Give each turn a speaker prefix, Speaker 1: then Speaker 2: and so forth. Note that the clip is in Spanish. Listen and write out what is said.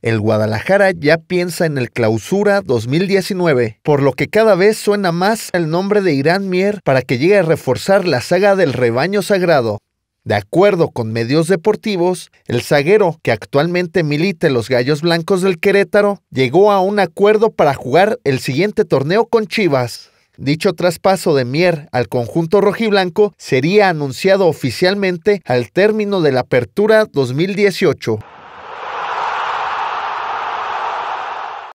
Speaker 1: El Guadalajara ya piensa en el Clausura 2019, por lo que cada vez suena más el nombre de Irán Mier para que llegue a reforzar la saga del rebaño sagrado. De acuerdo con medios deportivos, el zaguero que actualmente milita en los Gallos Blancos del Querétaro llegó a un acuerdo para jugar el siguiente torneo con Chivas. Dicho traspaso de Mier al conjunto rojiblanco sería anunciado oficialmente al término de la apertura 2018.